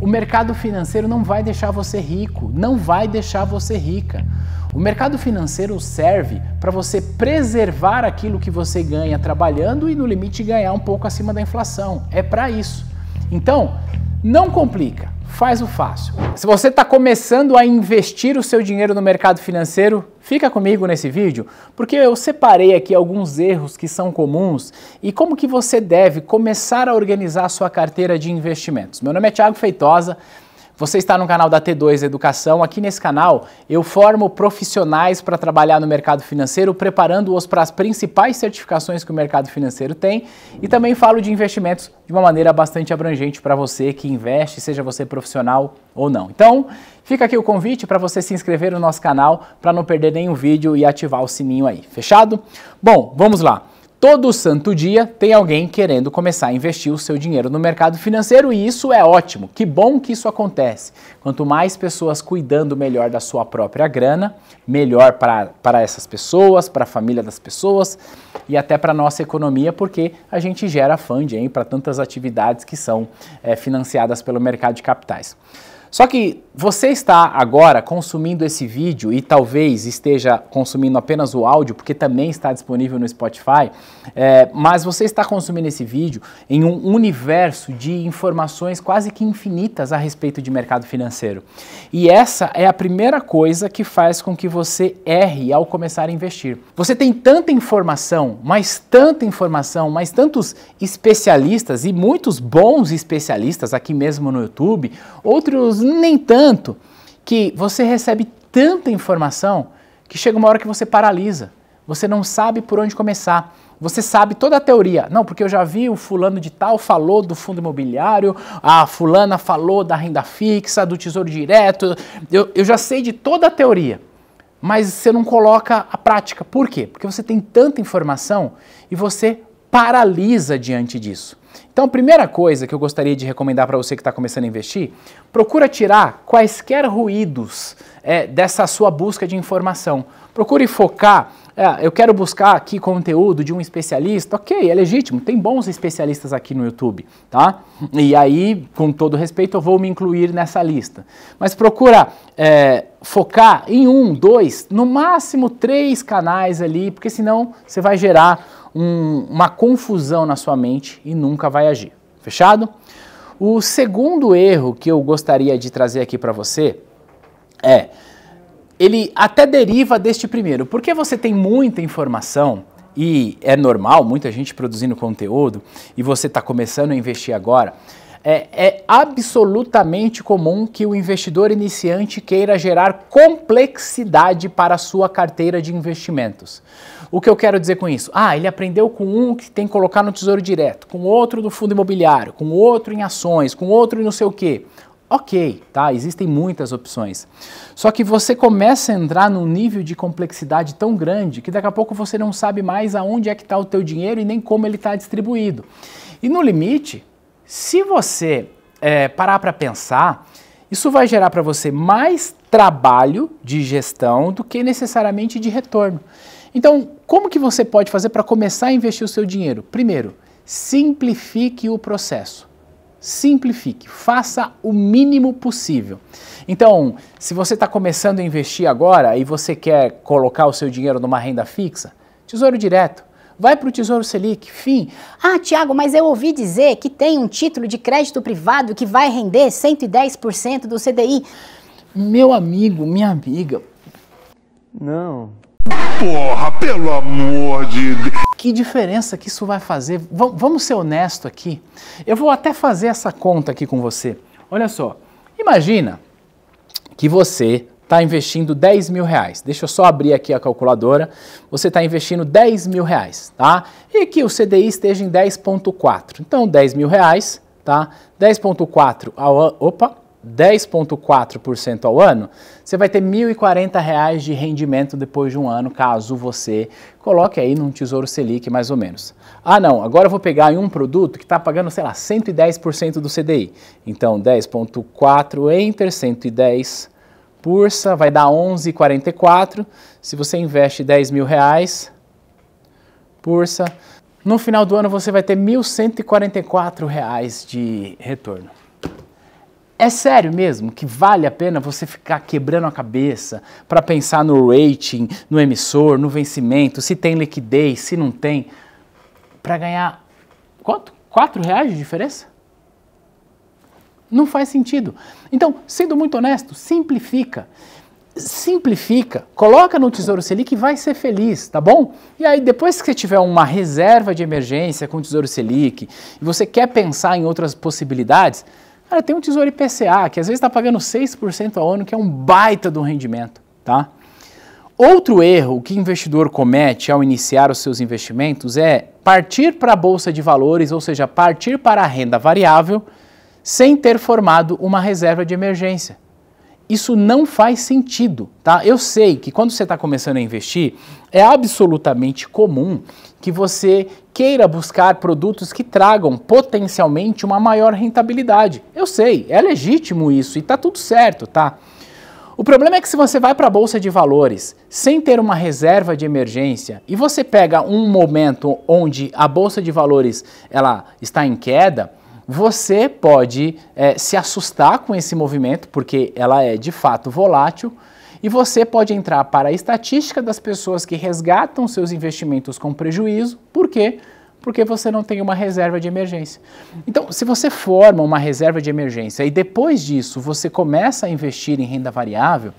O mercado financeiro não vai deixar você rico, não vai deixar você rica. O mercado financeiro serve para você preservar aquilo que você ganha trabalhando e, no limite, ganhar um pouco acima da inflação. É para isso. Então, não complica faz o fácil. Se você está começando a investir o seu dinheiro no mercado financeiro, fica comigo nesse vídeo, porque eu separei aqui alguns erros que são comuns e como que você deve começar a organizar a sua carteira de investimentos. Meu nome é Thiago Feitosa. Você está no canal da T2 Educação. Aqui nesse canal eu formo profissionais para trabalhar no mercado financeiro, preparando-os para as principais certificações que o mercado financeiro tem e também falo de investimentos de uma maneira bastante abrangente para você que investe, seja você profissional ou não. Então, fica aqui o convite para você se inscrever no nosso canal para não perder nenhum vídeo e ativar o sininho aí. Fechado? Bom, vamos lá. Todo santo dia tem alguém querendo começar a investir o seu dinheiro no mercado financeiro e isso é ótimo. Que bom que isso acontece. Quanto mais pessoas cuidando melhor da sua própria grana, melhor para essas pessoas, para a família das pessoas e até para a nossa economia, porque a gente gera funding para tantas atividades que são é, financiadas pelo mercado de capitais. Só que você está agora consumindo esse vídeo e talvez esteja consumindo apenas o áudio, porque também está disponível no Spotify, é, mas você está consumindo esse vídeo em um universo de informações quase que infinitas a respeito de mercado financeiro. E essa é a primeira coisa que faz com que você erre ao começar a investir. Você tem tanta informação, mas tanta informação, mas tantos especialistas e muitos bons especialistas aqui mesmo no YouTube, outros nem tanto, que você recebe tanta informação que chega uma hora que você paralisa. Você não sabe por onde começar. Você sabe toda a teoria. Não, porque eu já vi o fulano de tal falou do fundo imobiliário, a fulana falou da renda fixa, do tesouro direto. Eu, eu já sei de toda a teoria. Mas você não coloca a prática. Por quê? Porque você tem tanta informação e você paralisa diante disso. Então, a primeira coisa que eu gostaria de recomendar para você que está começando a investir, procura tirar quaisquer ruídos é, dessa sua busca de informação. Procure focar. É, eu quero buscar aqui conteúdo de um especialista. Ok, é legítimo, tem bons especialistas aqui no YouTube, tá? E aí, com todo respeito, eu vou me incluir nessa lista. Mas procura é, focar em um, dois, no máximo três canais ali, porque senão você vai gerar um, uma confusão na sua mente e nunca vai agir. Fechado? O segundo erro que eu gostaria de trazer aqui para você é ele até deriva deste primeiro. Porque você tem muita informação e é normal, muita gente produzindo conteúdo e você está começando a investir agora é, é absolutamente comum que o investidor iniciante queira gerar complexidade para a sua carteira de investimentos. O que eu quero dizer com isso? Ah, ele aprendeu com um que tem que colocar no tesouro direto, com outro no fundo imobiliário, com outro em ações, com outro em não sei o quê. Ok, tá? Existem muitas opções. Só que você começa a entrar num nível de complexidade tão grande que daqui a pouco você não sabe mais aonde é que está o teu dinheiro e nem como ele está distribuído. E no limite, se você é, parar para pensar, isso vai gerar para você mais trabalho de gestão do que necessariamente de retorno. Então, como que você pode fazer para começar a investir o seu dinheiro? Primeiro, simplifique o processo. Simplifique, faça o mínimo possível. Então, se você está começando a investir agora e você quer colocar o seu dinheiro numa renda fixa, Tesouro Direto, vai para o Tesouro Selic, fim. Ah, Tiago, mas eu ouvi dizer que tem um título de crédito privado que vai render 110% do CDI. Meu amigo, minha amiga. Não. Porra, pelo amor de Deus. Que diferença que isso vai fazer? V vamos ser honesto aqui. Eu vou até fazer essa conta aqui com você. Olha só. Imagina que você está investindo 10 mil reais. Deixa eu só abrir aqui a calculadora. Você está investindo 10 mil reais, tá? E que o CDI esteja em 10,4. Então, 10 mil reais, tá? 10,4 ao ano. Opa! 10,4% ao ano, você vai ter R$ reais de rendimento depois de um ano, caso você coloque aí num Tesouro Selic, mais ou menos. Ah, não, agora eu vou pegar em um produto que está pagando, sei lá, 110% do CDI. Então, 10,4 entre 110 pursa vai dar 11,44. Se você investe 10 mil reais, pursa no final do ano você vai ter 1.144 reais de retorno. É sério mesmo que vale a pena você ficar quebrando a cabeça para pensar no rating, no emissor, no vencimento, se tem liquidez, se não tem, para ganhar quanto? 4 reais de diferença? Não faz sentido. Então, sendo muito honesto, simplifica. Simplifica, coloca no Tesouro Selic e vai ser feliz, tá bom? E aí, depois que você tiver uma reserva de emergência com o Tesouro Selic e você quer pensar em outras possibilidades, cara, tem um Tesouro IPCA que às vezes está pagando 6% ao ano, que é um baita do rendimento, tá? Outro erro que o investidor comete ao iniciar os seus investimentos é partir para a bolsa de valores, ou seja, partir para a renda variável sem ter formado uma reserva de emergência. Isso não faz sentido, tá? Eu sei que quando você está começando a investir, é absolutamente comum que você queira buscar produtos que tragam potencialmente uma maior rentabilidade. Eu sei, é legítimo isso e tá tudo certo, tá? O problema é que se você vai para a bolsa de valores sem ter uma reserva de emergência e você pega um momento onde a bolsa de valores ela está em queda, você pode é, se assustar com esse movimento, porque ela é de fato volátil, e você pode entrar para a estatística das pessoas que resgatam seus investimentos com prejuízo, por quê? Porque você não tem uma reserva de emergência. Então, se você forma uma reserva de emergência e depois disso você começa a investir em renda variável,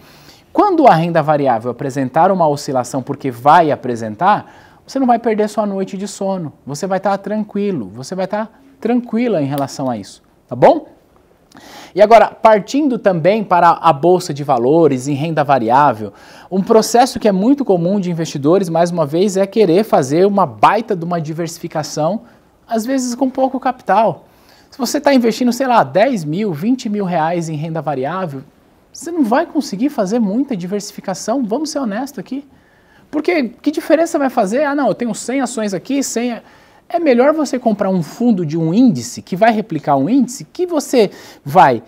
quando a renda variável apresentar uma oscilação, porque vai apresentar, você não vai perder sua noite de sono, você vai estar tranquilo, você vai estar tranquila em relação a isso, tá bom? E agora, partindo também para a bolsa de valores em renda variável, um processo que é muito comum de investidores, mais uma vez, é querer fazer uma baita de uma diversificação, às vezes com pouco capital. Se você está investindo, sei lá, 10 mil, 20 mil reais em renda variável, você não vai conseguir fazer muita diversificação, vamos ser honestos aqui. Porque que diferença vai fazer? Ah, não, eu tenho 100 ações aqui, 100 é melhor você comprar um fundo de um índice que vai replicar um índice que você vai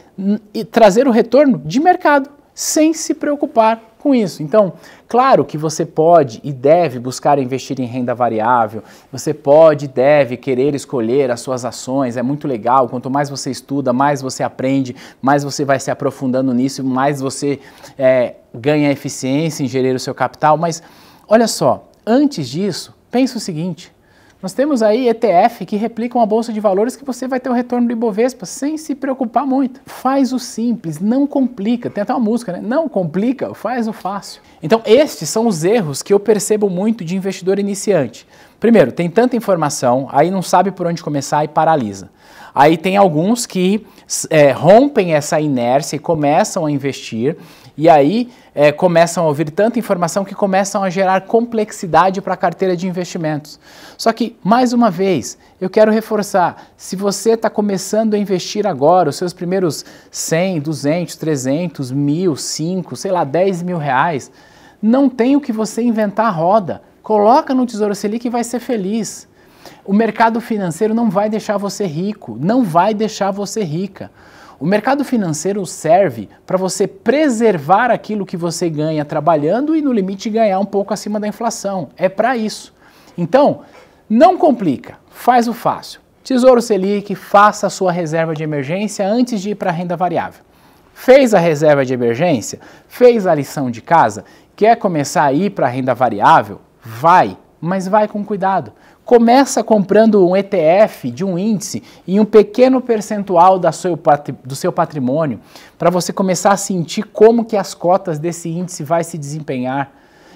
trazer o retorno de mercado sem se preocupar com isso. Então, claro que você pode e deve buscar investir em renda variável, você pode e deve querer escolher as suas ações, é muito legal. Quanto mais você estuda, mais você aprende, mais você vai se aprofundando nisso, mais você é, ganha eficiência em gerir o seu capital. Mas olha só, antes disso, pense o seguinte: nós temos aí ETF que replicam a bolsa de valores que você vai ter o retorno do Ibovespa sem se preocupar muito. Faz o simples, não complica. Tem até uma música, né? Não complica, faz o fácil. Então, estes são os erros que eu percebo muito de investidor iniciante. Primeiro, tem tanta informação, aí não sabe por onde começar e paralisa. Aí tem alguns que é, rompem essa inércia e começam a investir, e aí é, começam a ouvir tanta informação que começam a gerar complexidade para a carteira de investimentos. Só que, mais uma vez, eu quero reforçar: se você está começando a investir agora, os seus primeiros 100, 200, 300, mil, 5, sei lá, 10 mil reais, não tem o que você inventar a roda. Coloca no Tesouro Selic e vai ser feliz. O mercado financeiro não vai deixar você rico, não vai deixar você rica. O mercado financeiro serve para você preservar aquilo que você ganha trabalhando e, no limite, ganhar um pouco acima da inflação. É para isso. Então, não complica, faz o fácil. Tesouro Selic, faça a sua reserva de emergência antes de ir para a renda variável. Fez a reserva de emergência? Fez a lição de casa? Quer começar a ir para a renda variável? Vai, mas vai com cuidado. Começa comprando um ETF de um índice em um pequeno percentual da seu, do seu patrimônio, para você começar a sentir como que as cotas desse índice vai se desempenhar.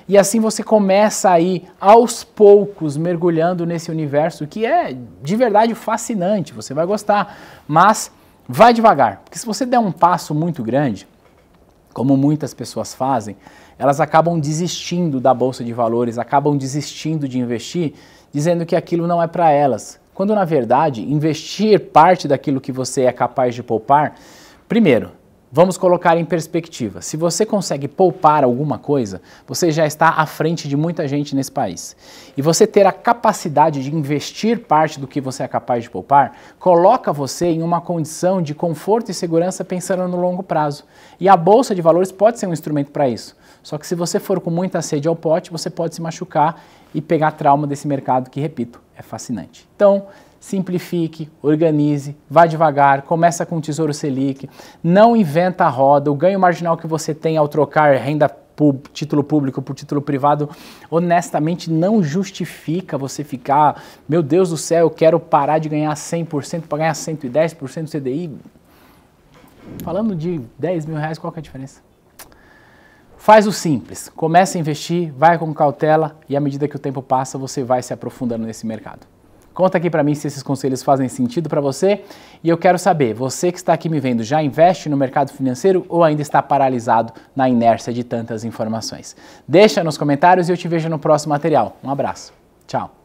E assim você começa aí aos poucos mergulhando nesse universo que é de verdade fascinante, você vai gostar, mas vai devagar, porque se você der um passo muito grande, como muitas pessoas fazem, elas acabam desistindo da bolsa de valores, acabam desistindo de investir, dizendo que aquilo não é para elas. Quando na verdade, investir parte daquilo que você é capaz de poupar, primeiro, Vamos colocar em perspectiva. Se você consegue poupar alguma coisa, você já está à frente de muita gente nesse país. E você ter a capacidade de investir parte do que você é capaz de poupar, coloca você em uma condição de conforto e segurança pensando no longo prazo. E a bolsa de valores pode ser um instrumento para isso. Só que se você for com muita sede ao pote, você pode se machucar e pegar trauma desse mercado que, repito, é fascinante. Então, simplifique, organize, vá devagar, começa com o Tesouro Selic, não inventa a roda, o ganho marginal que você tem ao trocar renda título público por título privado, honestamente não justifica você ficar, meu Deus do céu, eu quero parar de ganhar 100% para ganhar 110% do CDI. Falando de 10 mil reais, qual que é a diferença? Faz o simples, começa a investir, vai com cautela e à medida que o tempo passa, você vai se aprofundando nesse mercado. Conta aqui para mim se esses conselhos fazem sentido para você e eu quero saber, você que está aqui me vendo, já investe no mercado financeiro ou ainda está paralisado na inércia de tantas informações? Deixa nos comentários e eu te vejo no próximo material. Um abraço. Tchau.